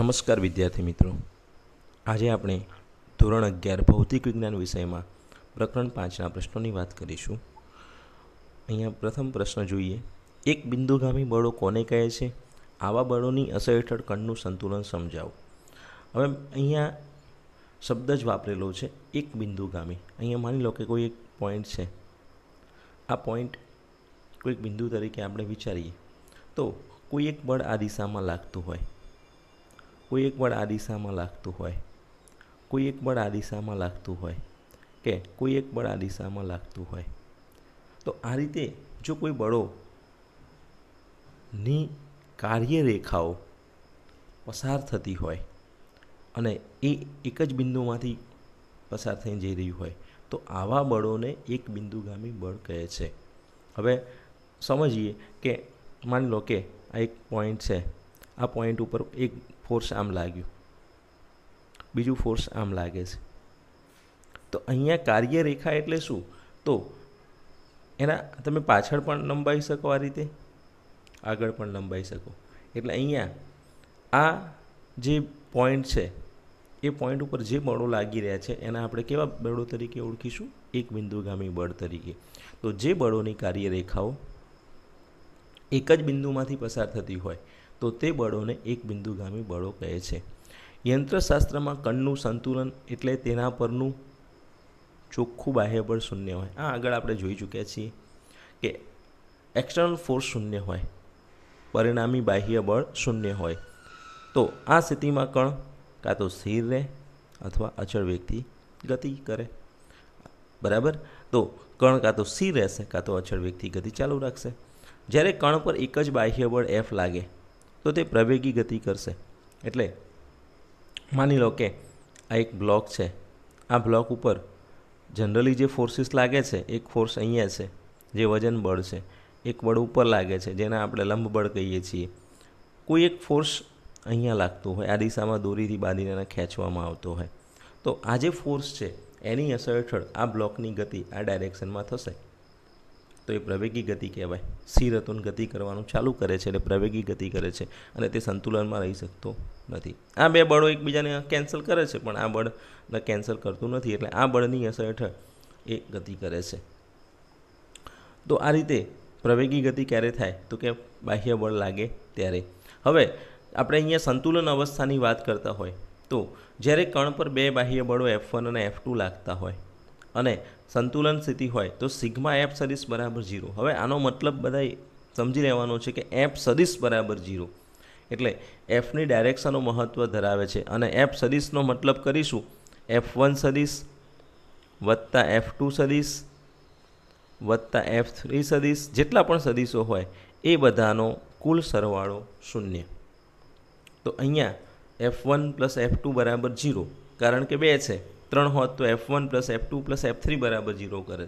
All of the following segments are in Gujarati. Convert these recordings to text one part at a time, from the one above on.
નમસ્કાર વિદ્યાર્થી મિત્રો આજે આપણે ધોરણ અગિયાર ભૌતિક વિજ્ઞાન વિષયમાં પ્રકરણ પાંચના પ્રશ્નોની વાત કરીશું અહીંયા પ્રથમ પ્રશ્ન જોઈએ એક બિંદુગામી બળો કોને કહે છે આવા બળોની અસર હેઠળ કણનું સંતુલન સમજાવો હવે અહીંયા શબ્દ જ વાપરેલો છે એક બિંદુગામી અહીંયા માની લો કે કોઈ એક પોઈન્ટ છે આ પોઈન્ટ કોઈક બિંદુ તરીકે આપણે વિચારીએ તો કોઈ એક બળ આ દિશામાં લાગતું હોય કોઈ એક બળ આ દિશામાં લાગતું હોય કોઈ એક બળ આ દિશામાં લાગતું હોય કે કોઈ એક બળ આ દિશામાં લાગતું હોય તો આ રીતે જો કોઈ બળોની કાર્યરેખાઓ પસાર થતી હોય અને એ એક જ બિંદુમાંથી પસાર થઈ જઈ રહ્યું હોય તો આવા બળોને એક બિંદુગામી બળ કહે છે હવે સમજીએ કે માની લો કે આ એક પોઈન્ટ છે આ પોઈન્ટ ઉપર એક ફોર્સ આમ લાગ્યું બીજું ફોર્સ આમ લાગે છે તો અહીંયા કાર્યરેખા એટલે શું તો એના તમે પાછળ પણ લંબાવી શકો આ રીતે આગળ પણ લંબાવી શકો એટલે અહીંયા આ જે પોઈન્ટ છે એ પોઈન્ટ ઉપર જે બળો લાગી રહ્યા છે એના આપણે કેવા બળો તરીકે ઓળખીશું એક બિંદુગામી બળ તરીકે તો જે બળોની કાર્યરેખાઓ એક જ બિંદુમાંથી પસાર થતી હોય તો તે બળોને એક બિંદુગામી બળો કહે છે યંત્રશાસ્ત્રમાં કણનું સંતુલન એટલે તેના પરનું ચોખ્ખું બાહ્ય બળ શૂન્ય હોય આ આગળ આપણે જોઈ ચૂક્યા છીએ કે એક્સટર્નલ ફોર્સ શૂન્ય હોય પરિણામી બાહ્ય બળ શૂન્ય હોય તો આ સ્થિતિમાં કણ કાં તો સ્થિર રહે અથવા અચળ વ્યક્તિ ગતિ કરે બરાબર તો કણ કાં તો સ્થિર રહેશે કાં તો અચળ વ્યક્તિ ગતિ ચાલુ રાખશે જ્યારે કણ પર એક જ બાહ્ય બળ એફ લાગે તો તે પ્રવેગી ગતિ કરશે એટલે માની લો કે આ એક બ્લોક છે આ બ્લોક ઉપર જનરલી જે ફોર્સિસ લાગે છે એક ફોર્સ અહીંયા છે જે વજન બળ છે એક બળ ઉપર લાગે છે જેને આપણે લંબ બળ કહીએ છીએ કોઈ એક ફોર્સ અહીંયા લાગતું હોય આ દિશામાં દોરીથી બાંધીને એને ખેંચવામાં આવતો હોય તો આ જે ફોર્સ છે એની અસર હેઠળ આ બ્લોકની ગતિ આ ડાયરેક્શનમાં થશે તો એ પ્રવેગી ગતિ કહેવાય સિરતોન ગતિ કરવાનું ચાલુ કરે છે એટલે પ્રવેગી ગતિ કરે છે અને તે સંતુલનમાં રહી શકતો નથી આ બે બળો એકબીજાને કેન્સલ કરે છે પણ આ બળને કેન્સલ કરતું નથી એટલે આ બળની અસર હેઠળ એ ગતિ કરે છે તો આ રીતે પ્રવેગી ગતિ ક્યારે થાય તો કે બાહ્ય બળ લાગે ત્યારે હવે આપણે અહીંયા સંતુલન અવસ્થાની વાત કરતા હોય તો જ્યારે કણ પર બે બાહ્ય બળો એફ વન અને એફ ટુ લાગતા હોય અને સંતુલન સ્થિતિ હોય તો સિગ્મા એફ સદિશ બરાબર ઝીરો હવે આનો મતલબ બધા સમજી લેવાનો છે કે એફ સદિશ બરાબર ઝીરો એટલે એફની ડાયરેક્શનનો મહત્ત્વ ધરાવે છે અને એફ સદિશનો મતલબ કરીશું એફ વન સદીશ વત્તા એફ ટુ સદિશ વત્તા એફ થ્રી સદિશ જેટલા પણ સદિશો હોય એ બધાનો કુલ સરવાળો શૂન્ય તો અહીંયા F one plus F two બરાબર ઝીરો કારણ કે બે છે ત્રણ હોત તો F one plus F two plus F three બરાબર ઝીરો કરે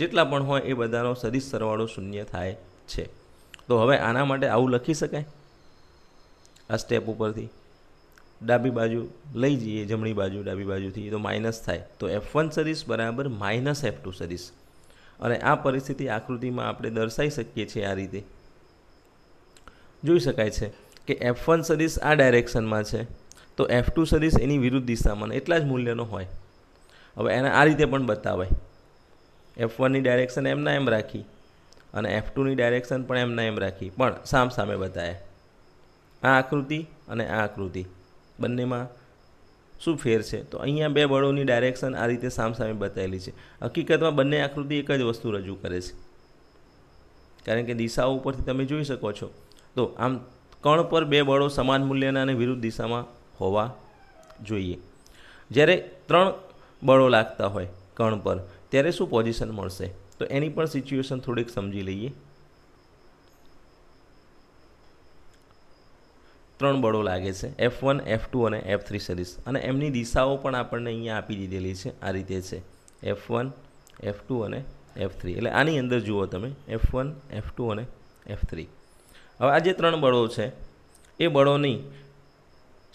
જેટલા પણ હોય એ બધાનો સદીશ સરવાળો શૂન્ય થાય છે તો હવે આના માટે આવું લખી શકાય આ સ્ટેપ ઉપરથી ડાબી બાજુ લઈ જઈએ જમણી બાજુ ડાબી બાજુથી તો માઇનસ થાય તો એફ વન સદીશ બરાબર માઇનસ એફ ટુ સદીશ અને આ પરિસ્થિતિ આકૃતિમાં આપણે દર્શાવી શકીએ છીએ આ રીતે જોઈ શકાય છે કે એફ વન સદીશ આ ડાયરેક્શનમાં છે તો એફ ટુ સદિશ એની વિરુદ્ધ દિશામાં એટલા જ મૂલ્યનો હોય હવે એને આ રીતે પણ બતાવાય એફ વનની ડાયરેક્શન એમના એમ રાખી અને એફ ટુની ડાયરેક્શન પણ એમના એમ રાખી પણ સામ સામે બતાવે આ આકૃતિ અને આ આકૃતિ બંનેમાં શું ફેર છે તો અહીંયા બે બળોની ડાયરેક્શન આ રીતે સામ સામે બતાવેલી છે હકીકતમાં બંને આકૃતિ એક જ વસ્તુ રજૂ કરે છે કારણ કે દિશાઓ ઉપરથી તમે જોઈ શકો છો તો આમ કણ પર બે બળો સમાન મૂલ્યના અને વિરુદ્ધ દિશામાં હોવા જોઈએ જ્યારે ત્રણ બળો લાગતા હોય કણ પર ત્યારે શું પોઝિશન મળશે તો એની પણ સિચ્યુએશન થોડીક સમજી લઈએ ત્રણ બળો લાગે છે એફ વન એફ ટુ અને એફ થ્રી સિરીઝ અને એમની દિશાઓ પણ આપણને અહીંયા આપી દીધેલી છે આ રીતે છે એફ વન એફ ટુ અને એફ થ્રી એટલે આની અંદર જુઓ તમે એફ વન એફ ટુ અને એફ થ્રી હવે આ જે ત્રણ બળો છે એ બળોની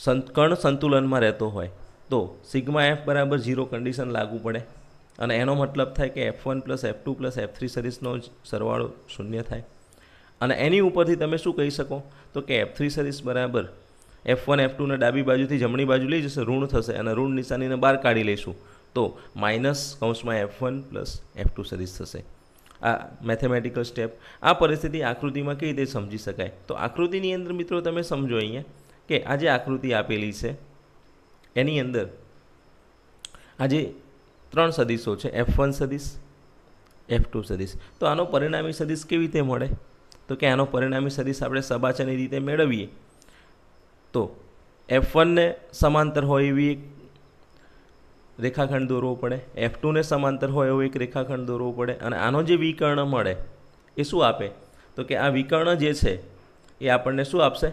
કણ સંતુલનમાં રહેતો હોય તો સિગ્મા એફ બરાબર ઝીરો કન્ડિશન લાગુ પડે અને એનો મતલબ થાય કે F one plus F two plus F three સર્વિસનો જ સરવાળો શૂન્ય થાય અને એની ઉપરથી તમે શું કહી શકો તો કે એફ થ્રી સર્વિસ બરાબર એફ વન એફ ટુને ડાબી બાજુથી જમણી બાજુ લઈ જશે ઋણ થશે અને ઋણ નિશાનીને બહાર કાઢી લઈશું તો માઇનસ કૌંસમાં F one plus F two સર્વિસ થશે આ મેથેમેટિકલ સ્ટેપ આ પરિસ્થિતિ આકૃતિમાં કઈ રીતે સમજી શકાય તો આકૃતિની અંદર મિત્રો તમે સમજો અહીંયા કે આ જે આકૃતિ આપેલી છે એની અંદર આ જે ત્રણ સદીશો છે એફ વન સદીશ એફ ટુ સદીશ તો આનો પરિણામી સદીશ કેવી રીતે મળે તો કે આનો પરિણામી સદીશ આપણે સબાચાની રીતે મેળવીએ તો એફ વનને સમાંતર હોય એવી એક રેખાખંડ દોરવો પડે એફ ટુને સમાંતર હોય એવું એક રેખાખંડ દોરવો પડે અને આનો જે વિકર્ણ મળે એ શું આપે તો કે આ વિકર્ણ જે છે એ આપણને શું આપશે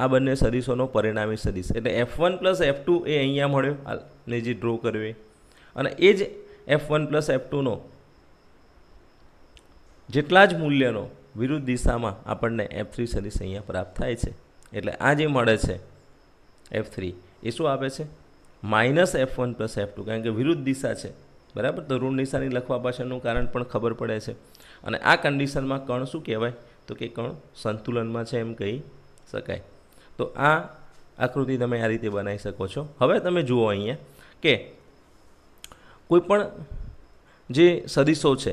આ બંને સદીશોનો પરિણામી સદીશ એટલે F one plus F two એ અહીંયા મળ્યો ને જે ડ્રો કર્યો અને એ જ એફ વન પ્લસ એફ ટુનો જેટલા જ મૂલ્યનો વિરુદ્ધ દિશામાં આપણને એફ થ્રી સદીશ અહીંયા પ્રાપ્ત થાય છે એટલે આ જે મળે છે એફ થ્રી એ શું આપે છે minus F one plus F two કારણ કે વિરુદ્ધ દિશા છે બરાબર તો ઋણ નિશાની લખવા પાછળનું કારણ પણ ખબર પડે છે અને આ કન્ડિશનમાં કણ શું કહેવાય તો કે કણ સંતુલનમાં છે એમ કહી શકાય તો આ આકૃતિ તમે આ રીતે બનાવી શકો છો હવે તમે જુઓ અહીંયા કે કોઈપણ જે સદીશો છે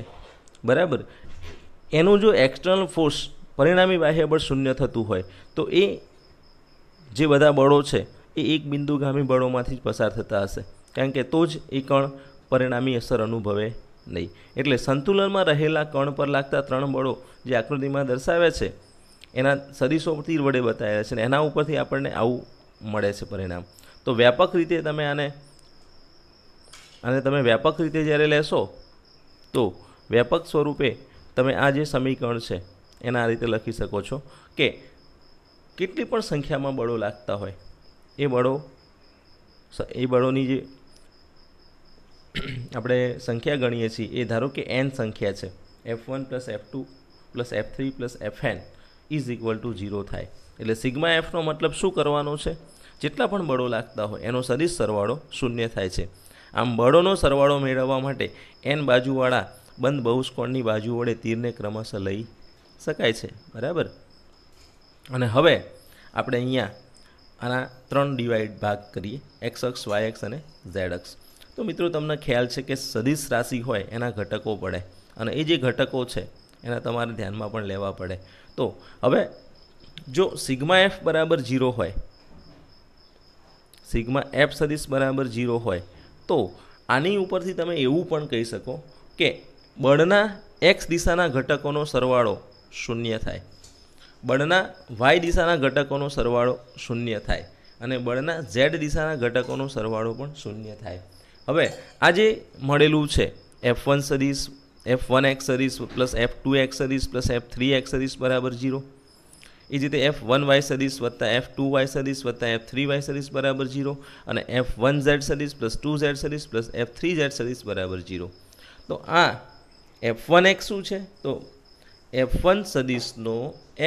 બરાબર એનું જો એક્સટર્નલ ફોર્સ પરિણામી બાહ્ય બળ શૂન્ય થતું હોય તો એ જે બધા બળો છે એ એક બિંદુગામી બળોમાંથી જ પસાર થતા હશે કારણ કે તો જ એ કણ પરિણામી અસર અનુભવે નહીં એટલે સંતુલનમાં રહેલા કણ પર લાગતા ત્રણ બળો જે આકૃતિમાં દર્શાવે છે એના સદીશોથી વડે બતાવ્યા છે અને એના ઉપરથી આપણને આવું મળે છે પરિણામ તો વ્યાપક રીતે તમે આને અને તમે વ્યાપક રીતે જ્યારે લેશો તો વ્યાપક સ્વરૂપે તમે આ જે સમીકરણ છે એના આ રીતે લખી શકો છો કે કેટલી પણ સંખ્યામાં બળો લાગતા હોય એ બળો એ બળોની જે આપણે સંખ્યા ગણીએ છીએ એ ધારો કે એન સંખ્યા છે F one plus F two plus F three plus F N is equal to zero થાય એટલે સિગ્મા એફનો મતલબ શું કરવાનો છે જેટલા પણ બળો લાગતા હોય એનો સદીશ સરવાળો શૂન્ય થાય છે આમ બળોનો સરવાળો મેળવવા માટે એન બાજુવાળા બંધ બહુષ્કોણની બાજુ વડે તીરને ક્રમશઃ લઈ શકાય છે બરાબર અને હવે આપણે અહીંયા આના ત્રણ ડિવાઈડ ભાગ કરીએ એક્સ અક્ષ વાય એક્સ અને ઝેડ અક્ષ તો મિત્રો તમને ખ્યાલ છે કે સદીશ રાશિ હોય એના ઘટકો પડે અને એ જે ઘટકો છે એના તમારે ધ્યાનમાં પણ લેવા પડે તો હવે જો સિગ્મા એફ બરાબર ઝીરો હોય સિગ્મા એફ સદીશ બરાબર ઝીરો હોય તો આની ઉપરથી તમે એવું પણ કહી શકો કે બળના એક્સ દિશાના ઘટકોનો સરવાળો શૂન્ય થાય બળના વાય દિશાના ઘટકોનો સરવાળો શૂન્ય થાય અને બળના ઝેડ દિશાના ઘટકોનો સરવાળો પણ શૂન્ય થાય હવે આ જે મળેલું છે એફ વન સદીશ એફ વન એક્સરીસ plus F two X plus F three એક્સરીસ બરાબર ઝીરો એ જ રીતે એફ વન વાય સદીશ વત્તા એફ ટુ વાય સદીશ વત્તા એફ થ્રી વાય સદીશ બરાબર ઝીરો અને એફ વન ઝેડ સદીસ પ્લસ ટુ ઝેડ સદીશ પ્લસ એફ થ્રી ઝેડ સદીશ બરાબર ઝીરો તો આ એફ વન એક્સ શું છે તો એફ વન સદીસનો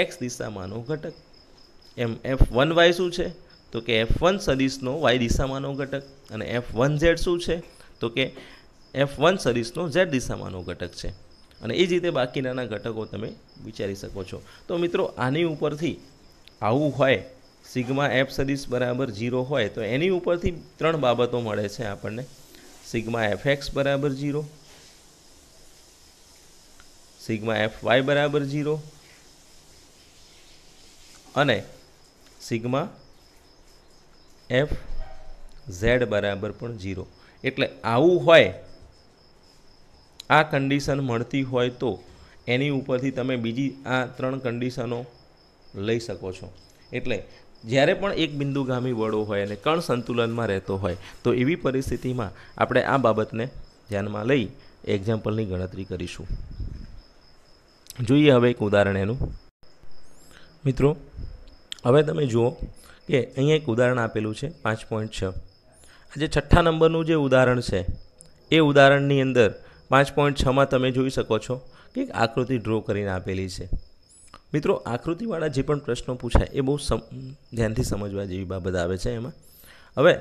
એક્સ દિશામાંનો ઘટક એમ એફ વન વાય શું છે તો કે એફ વન સદીસનો વાય દિશામાંનો ઘટક અને એફ વન ઝેડ શું છે તો કે એફ વન સરીસનો ઝેડ દિશામાંનો ઘટક છે અને એ જ રીતે બાકીનાના ઘટકો તમે વિચારી શકો છો તો મિત્રો આની ઉપરથી આવું હોય સિગ્મા એફ સદીશ બરાબર ઝીરો હોય તો એની ઉપરથી ત્રણ બાબતો મળે છે આપણને સિગ્મા એફ એક્સ બરાબર ઝીરો સિગ્મા એફ વાય બરાબર ઝીરો અને સિગ્મા એફ ઝેડ બરાબર પણ ઝીરો એટલે આવું હોય આ કન્ડિશન મળતી હોય તો એની ઉપરથી તમે બીજી આ ત્રણ કન્ડિશનો લઈ શકો છો એટલે જ્યારે પણ એક બિંદુગામી વળો હોય અને કણ સંતુલનમાં રહેતો હોય તો એવી પરિસ્થિતિમાં આપણે આ બાબતને ધ્યાનમાં લઈ એક્ઝામ્પલની ગણતરી કરીશું જોઈએ હવે એક ઉદાહરણ એનું મિત્રો હવે તમે જુઓ કે અહીંયા એક ઉદાહરણ આપેલું છે પાંચ પોઈન્ટ છ આજે છઠ્ઠા નંબરનું જે ઉદાહરણ છે એ ઉદાહરણની અંદર પાંચ પોઈન્ટ છમાં તમે જોઈ શકો છો કે એક આકૃતિ ડ્રો કરીને આપેલી છે મિત્રો આકૃતિવાળા જે પણ પ્રશ્નો પૂછાય એ બહુ સમ ધ્યાનથી સમજવા જેવી બાબત આવે છે એમાં હવે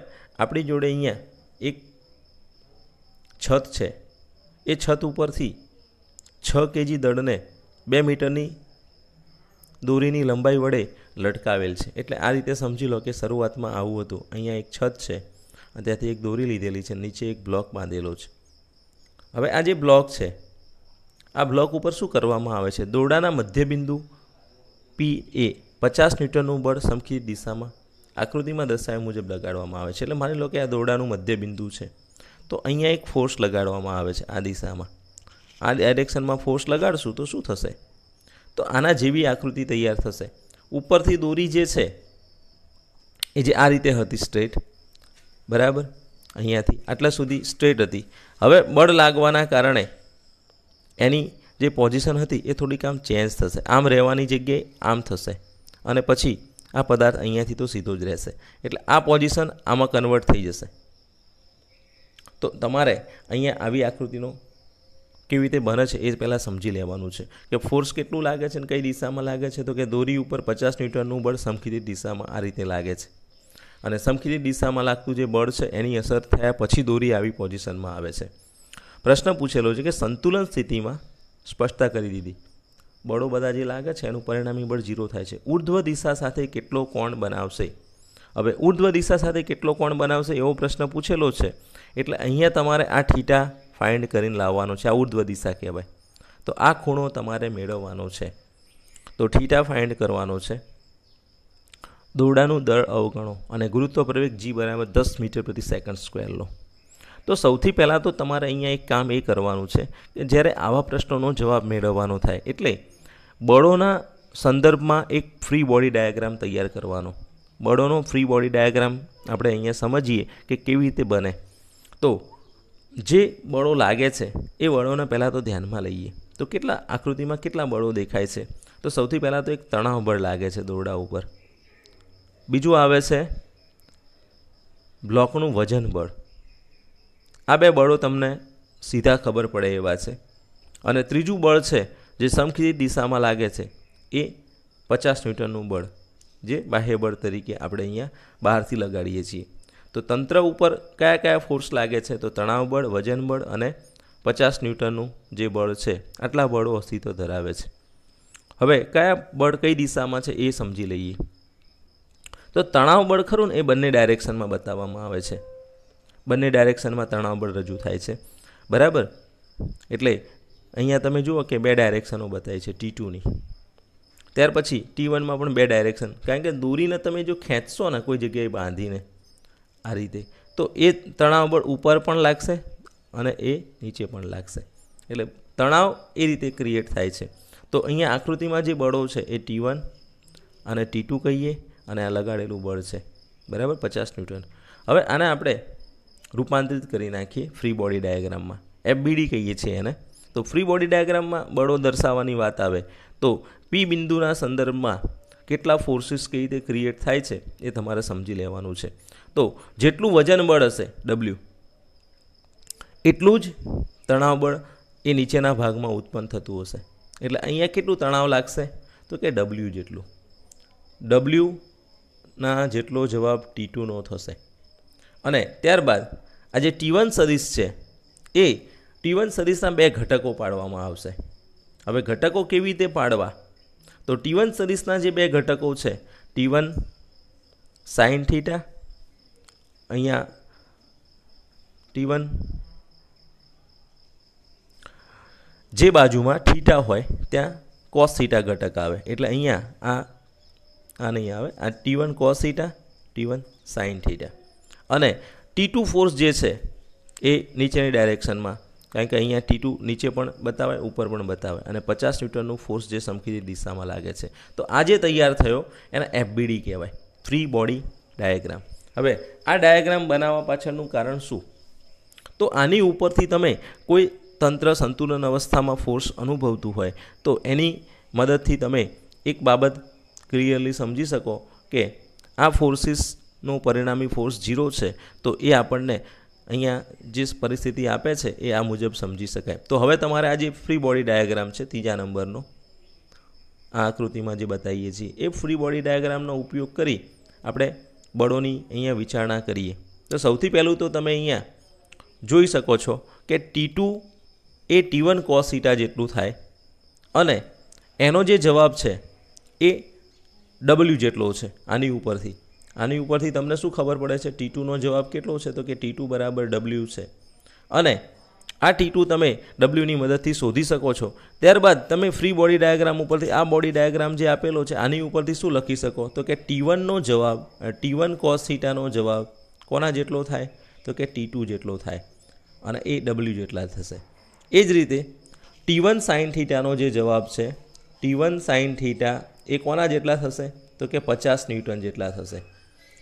આપણી જોડે અહીંયા એક છત છે એ છત ઉપરથી છ કેજી દળને બે મીટરની દોરીની લંબાઈ વડે લટકાવેલ છે એટલે આ રીતે સમજી લો કે શરૂઆતમાં આવું હતું અહીંયા એક છત છે ત્યાંથી એક દોરી લીધેલી છે નીચે એક બ્લોક બાંધેલો છે હવે આ જે બ્લોક છે આ બ્લોક ઉપર શું કરવામાં આવે છે દોરડાના મધ્યબિંદુ પી એ પચાસ ન્યૂટનનું બળ સમખી દિશામાં આકૃતિમાં દર્શાવ્યા મુજબ લગાડવામાં આવે છે એટલે માની લો કે આ દોરડાનું મધ્યબિંદુ છે તો અહીંયા એક ફોર્સ લગાડવામાં આવે છે આ દિશામાં આ ડાયરેક્શનમાં ફોર્સ લગાડશું તો શું થશે તો આના જેવી આકૃતિ તૈયાર થશે ઉપરથી દોરી જે છે એ જે આ રીતે હતી સ્ટ્રેટ બરાબર અહીંયાથી આટલા સુધી સ્ટ્રેટ હતી હવે બળ લાગવાના કારણે એની જે પોઝિશન હતી એ થોડીક આમ ચેન્જ થશે આમ રહેવાની જગ્યાએ આમ થશે અને પછી આ પદાર્થ અહીંયાથી તો સીધો જ રહેશે એટલે આ પોઝિશન આમાં કન્વર્ટ થઈ જશે તો તમારે અહીંયા આવી આકૃતિનો કેવી રીતે બને છે એ પહેલાં સમજી લેવાનું છે કે ફોર્સ કેટલું લાગે છે અને કઈ દિશામાં લાગે છે તો કે દોરી ઉપર પચાસ ન્યૂટનનું બળ સમખીતી દિશામાં આ રીતે લાગે છે અને સમકીલી દિશામાં લાગતું જે બળ છે એની અસર થયા પછી દોરી આવી પોઝિશનમાં આવે છે પ્રશ્ન પૂછેલો છે કે સંતુલન સ્થિતિમાં સ્પષ્ટતા કરી દીધી બળો બધા જે લાગે છે એનું પરિણામી બળ ઝીરો થાય છે ઉર્ધ્વ દિશા સાથે કેટલો કોણ બનાવશે હવે ઉર્ધ્વ દિશા સાથે કેટલો કોણ બનાવશે એવો પ્રશ્ન પૂછેલો છે એટલે અહીંયા તમારે આ ઠીટા ફાઇન્ડ કરીને લાવવાનો છે આ ઉર્ધ્વ દિશા કહેવાય તો આ ખૂણો તમારે મેળવવાનો છે તો ઠીટા ફાઇન્ડ કરવાનો છે દોરડાનું દળ અવગણો અને ગુરુત્વ પ્રવેગ જી બરાબર દસ મીટર પ્રતિ સેકન્ડ સ્ક્વેર લો તો સૌથી પહેલાં તો તમારે અહીંયા એક કામ એ કરવાનું છે કે જ્યારે આવા પ્રશ્નોનો જવાબ મેળવવાનો થાય એટલે બળોના સંદર્ભમાં એક ફ્રી બોડી ડાયાગ્રામ તૈયાર કરવાનો બળોનો ફ્રી બોડી ડાયાગ્રામ આપણે અહીંયા સમજીએ કે કેવી રીતે બને તો જે બળો લાગે છે એ બળોને પહેલાં તો ધ્યાનમાં લઈએ તો કેટલા આકૃતિમાં કેટલા બળો દેખાય છે તો સૌથી પહેલાં તો એક તણાવ બળ લાગે છે દોરડા ઉપર બીજું આવે છે બ્લોકનું વજન બળ આ બે બળો તમને સીધા ખબર પડે એવા છે અને ત્રીજું બળ છે જે સમખીતી દિશામાં લાગે છે એ પચાસ ન્યૂટનનું બળ જે બાહ્ય બળ તરીકે આપણે અહીંયા બહારથી લગાડીએ છીએ તો તંત્ર ઉપર કયા કયા ફોર્સ લાગે છે તો તણાવ બળ વજન બળ અને પચાસ ન્યૂટનનું જે બળ છે આટલા બળો અસ્તિત્વ ધરાવે છે હવે કયા બળ કઈ દિશામાં છે એ સમજી લઈએ તો તણાવ બળ ખરું ને એ બંને ડાયરેક્શનમાં બતાવવામાં આવે છે બંને ડાયરેક્શનમાં તણાવ બળ રજૂ થાય છે બરાબર એટલે અહીંયા તમે જુઓ કે બે ડાયરેક્શનો બતાવી છે ટી ટુની ત્યાર પછી ટી વનમાં પણ બે ડાયરેક્શન કારણ કે દૂરીને તમે જો ખેંચશો ને કોઈ જગ્યાએ બાંધીને આ રીતે તો એ તણાવ બળ ઉપર પણ લાગશે અને એ નીચે પણ લાગશે એટલે તણાવ એ રીતે ક્રિએટ થાય છે તો અહીંયા આકૃતિમાં જે બળો છે એ ટી વન અને ટી ટુ કહીએ અને આ લગાડેલું બળ છે બરાબર પચાસ ન્યૂટન હવે આને આપણે રૂપાંતરિત કરી નાખીએ ફ્રી બોડી ડાયાગ્રામમાં એફબીડી કહીએ છીએ એને તો ફ્રી બોડી ડાયાગ્રામમાં બળો દર્શાવવાની વાત આવે તો પી બિંદુના સંદર્ભમાં કેટલા ફોર્સિસ કઈ રીતે ક્રિએટ થાય છે એ તમારે સમજી લેવાનું છે તો જેટલું વજન બળ હશે ડબલ્યુ એટલું જ તણાવ બળ એ નીચેના ભાગમાં ઉત્પન્ન થતું હશે એટલે અહીંયા કેટલું તણાવ લાગશે તો કે ડબલ્યુ જેટલું ડબલ્યુ ના જેટલો જવાબ ટી ટુનો થશે અને ત્યારબાદ આ જે ટી વન સદીશ છે એ ટી વન સદીશના બે ઘટકો પાડવામાં આવશે હવે ઘટકો કેવી રીતે પાડવા તો ટી વન સદીશના જે બે ઘટકો છે ટી વન સાઇન થીટા અહીંયા ટી વન જે બાજુમાં થીટા હોય ત્યાં કોસ થીટા ઘટક આવે એટલે અહીંયા આ આ નહીં આવે આ T one cos theta T one sine theta અને ટી ટુ ફોર્સ જે છે એ નીચેની ડાયરેક્શનમાં કારણ કે અહીંયા ટી ટુ નીચે પણ બતાવે ઉપર પણ બતાવે અને પચાસ ન્યૂટનનું ફોર્સ જે સમકીતી દિશામાં લાગે છે તો આ જે તૈયાર થયો એને એફબીડી કહેવાય ફ્રી બોડી ડાયાગ્રામ હવે આ ડાયાગ્રામ બનાવવા પાછળનું કારણ શું તો આની ઉપરથી તમે કોઈ તંત્ર સંતુલન અવસ્થામાં ફોર્સ અનુભવતું હોય તો એની મદદથી તમે એક બાબત ક્લિયરલી સમજી શકો કે આ ફોર્સીસનું પરિણામી ફોર્સ ઝીરો છે તો એ આપણને અહીંયા જે પરિસ્થિતિ આપે છે એ આ મુજબ સમજી શકાય તો હવે તમારે આ જે ફ્રી બોડી ડાયાગ્રામ છે ત્રીજા નંબરનો આ આકૃતિમાં જે બતાવીએ છીએ એ ફ્રી બોડી ડાયાગ્રામનો ઉપયોગ કરી આપણે બળોની અહીંયા વિચારણા કરીએ તો સૌથી પહેલું તો તમે અહીંયા જોઈ શકો છો કે ટી ટુ એ ટી વન કોસ જેટલું થાય અને એનો જે જવાબ છે એ ડબલ્યુ જેટલો છે આની ઉપરથી આની ઉપરથી તમને શું ખબર પડે છે ટી ટુનો જવાબ કેટલો છે તો કે ટી ટુ બરાબર ડબલ્યુ છે અને આ ટી ટુ તમે ડબલ્યુની મદદથી શોધી શકો છો ત્યારબાદ તમે ફ્રી બોડી ડાયાગ્રામ ઉપરથી આ બોડી ડાયાગ્રામ જે આપેલો છે આની ઉપરથી શું લખી શકો તો કે ટી વનનો જવાબ ટી વન કોસ થીટાનો જવાબ કોના જેટલો થાય તો કે ટી ટુ જેટલો થાય અને એ ડબલ્યુ જેટલા થશે એ જ રીતે ટી વન સાઇન થીટાનો જે જવાબ છે ટી વન સાઇન થીટા એ કોના જેટલા થશે તો કે પચાસ ન્યૂટન જેટલા થશે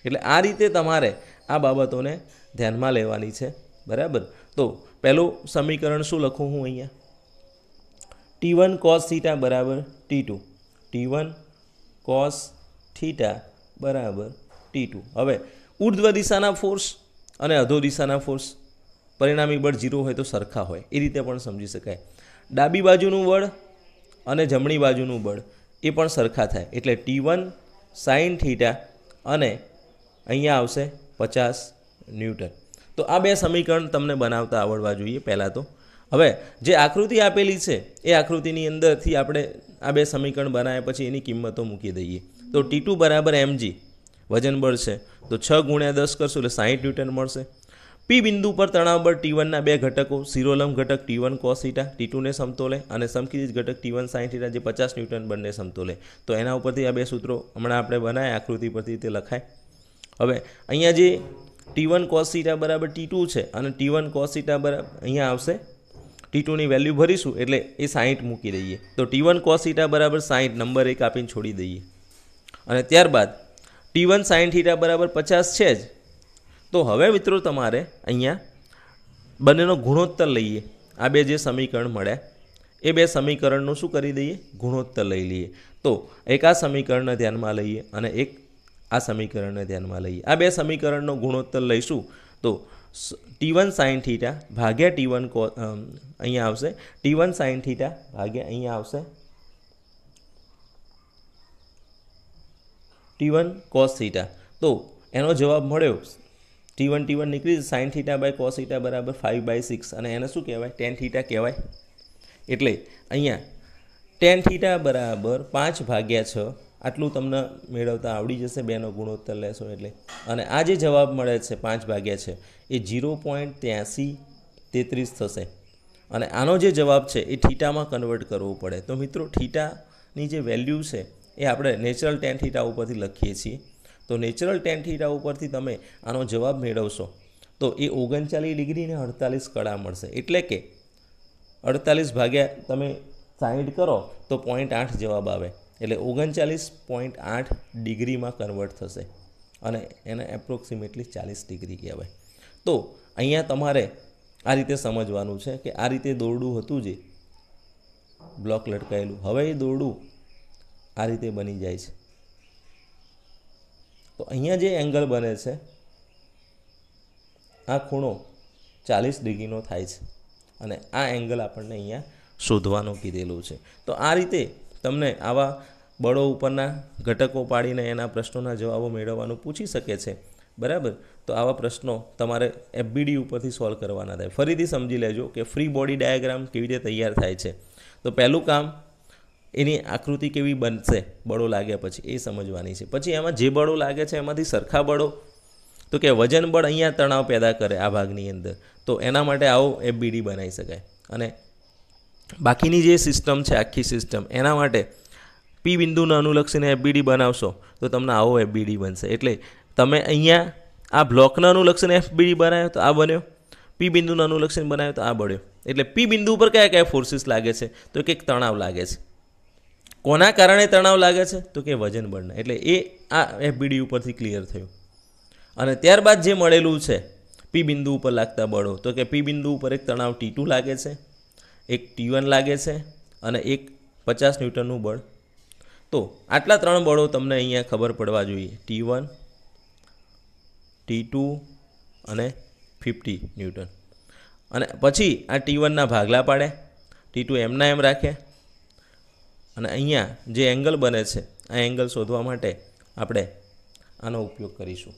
એટલે આ રીતે તમારે આ બાબતોને ધ્યાનમાં લેવાની છે બરાબર તો પહેલું સમીકરણ શું લખું હું અહીંયા ટી વન કોસ થીટા બરાબર T two T one cos theta બરાબર ટી ટુ હવે ઉર્ધ્વ દિશાના ફોર્સ અને અધો દિશાના ફોર્સ પરિણામી બળ જીરો હોય તો સરખા હોય એ રીતે પણ સમજી શકાય ડાબી બાજુનું બળ અને જમણી બાજુનું બળ એ પણ સરખા થાય એટલે ટી વન સાઇન થીટા અને અહીંયા આવશે પચાસ ન્યૂટન તો આ બે સમીકરણ તમને બનાવતા આવડવા જોઈએ પહેલાં તો હવે જે આકૃતિ આપેલી છે એ આકૃતિની અંદરથી આપણે આ બે સમીકરણ બનાવ્યા પછી એની કિંમતો મૂકી દઈએ તો ટી ટુ બરાબર એમજી વજન બળ છે તો છ ગુણ્યા દસ કરશું એટલે સાહીઠ ન્યૂટન મળશે પી બિંદુ પર તણાવ બળ ટી વનના બે ઘટકો સિરોલમ ઘટક ટી વન કોસ ટી ટુને સમતોલે અને સમકીજ ઘટક ટી વન સાઇન જે પચાસ ન્યૂટન બંને સમતોલે તો એના ઉપરથી આ બે સૂત્રો હમણાં આપણે બનાવ્યા આકૃતિ પરથી તે લખાય હવે અહીંયા જે ટી વન કોસ બરાબર ટી ટુ છે અને ટી વન કોસ બરાબર અહીંયા આવશે ટી ટુની વેલ્યુ ભરીશું એટલે એ સાહીઠ મૂકી દઈએ તો ટી વન કોસ બરાબર સાહીઠ નંબર એક આપીને છોડી દઈએ અને ત્યારબાદ ટી વન સાઇન બરાબર પચાસ છે જ તો હવે મિત્રો તમારે અહીંયા બંનેનો ગુણોત્તર લઈએ આ બે જે સમીકરણ મળ્યા એ બે સમીકરણનું શું કરી દઈએ ગુણોત્તર લઈ લઈએ તો એક આ સમીકરણને ધ્યાનમાં લઈએ અને એક આ સમીકરણને ધ્યાનમાં લઈએ આ બે સમીકરણનો ગુણોત્તર લઈશું તો ટી વન સાઇન થીટા ભાગ્યા ટી વન કો અહીંયા આવશે ટી વન સાઇન થીટા ભાગ્યા અહીંયા આવશે ટી વન કોસ થીટા તો એનો જવાબ મળ્યો ટી વન ટી વન નીકળી sine theta by cos theta બરાબર ફાઇવ બાય સિક્સ અને એને શું કહેવાય ટેન થીટા કહેવાય એટલે અહીંયા ટેન થીટા બરાબર પાંચ ભાગ્યા છ આટલું તમને મેળવતા આવડી જશે બેનો ગુણોત્તર લેશો એટલે અને આ જે જવાબ મળે છે પાંચ ભાગ્યા છે એ જીરો પોઈન્ટ ત્યાંસી તેત્રીસ થશે અને આનો જે જવાબ છે એ થીટામાં કન્વર્ટ કરવો પડે તો મિત્રો થીટાની જે વેલ્યુ છે એ આપણે નેચરલ ટેન થીટા ઉપરથી લખીએ છીએ તો નેચરલ ટેન થીટા ઉપરથી તમે આનો જવાબ મેળવશો તો એ ઓગણચાલીસ ડિગ્રીને અડતાલીસ કળા મળશે એટલે કે અડતાલીસ ભાગ્યા તમે સાહીઠ કરો તો પોઈન્ટ આઠ જવાબ આવે એટલે ઓગણચાલીસ પોઈન્ટ આઠ ડિગ્રીમાં કન્વર્ટ થશે અને એને એપ્રોક્સિમેટલી ચાલીસ ડિગ્રી કહેવાય તો અહીંયા તમારે આ રીતે સમજવાનું છે કે આ રીતે દોરડું હતું જે બ્લોક લટકાયેલું હવે એ દોરડું આ રીતે બની જાય છે તો અહીંયા જે એંગલ બને છે આ ખૂણો ચાલીસ ડિગ્રીનો થાય છે અને આ એંગલ આપણને અહીંયા શોધવાનું કીધેલું છે તો આ રીતે તમને આવા બળો ઉપરના ઘટકો પાડીને એના પ્રશ્નોના જવાબો મેળવવાનું પૂછી શકે છે બરાબર તો આવા પ્રશ્નો તમારે એફબીડી ઉપરથી સોલ્વ કરવાના થાય ફરીથી સમજી લેજો કે ફ્રી બોડી ડાયાગ્રામ કેવી રીતે તૈયાર થાય છે તો પહેલું કામ એની આકૃતિ કેવી બનશે બળો લાગ્યા પછી એ સમજવાની છે પછી એમાં જે બળો લાગે છે એમાંથી સરખા બળો તો કે વજન બળ અહીંયા તણાવ પેદા કરે આ ભાગની અંદર તો એના માટે આવો એફબીડી બનાવી શકાય અને બાકીની જે સિસ્ટમ છે આખી સિસ્ટમ એના માટે પી બિંદુને અનુલક્ષીને એફબીડી બનાવશો તો તમને આવો એફબીડી બનશે એટલે તમે અહીંયા આ બ્લોકને અનુલક્ષીને એફબીડી બનાવ્યો તો આ બન્યો પી બિંદુને અનુલક્ષીને બનાવ્યો તો આ બળ્યો એટલે પી બિંદુ ઉપર કયા કયા ફોર્સિસ લાગે છે તો કંઈક તણાવ લાગે છે કોના કારણે તણાવ લાગે છે તો કે વજન બળના એટલે એ આ એફબીડી ઉપરથી ક્લિયર થયું અને ત્યારબાદ જે મળેલું છે પી બિંદુ ઉપર લાગતા બળો તો કે પી બિંદુ ઉપર એક તણાવ ટી ટુ લાગે છે એક ટી વન લાગે છે અને એક પચાસ ન્યૂટનનું બળ તો આટલા ત્રણ બળો તમને અહીંયા ખબર પડવા જોઈએ ટી વન ટી ટુ અને ફિફ્ટી ન્યૂટન અને પછી આ ટી વનના ભાગલા પાડે ટી ટુ એમના એમ રાખે અને અહીંયા જે એંગલ બને છે આ એંગલ શોધવા માટે આપણે આનો ઉપયોગ કરીશું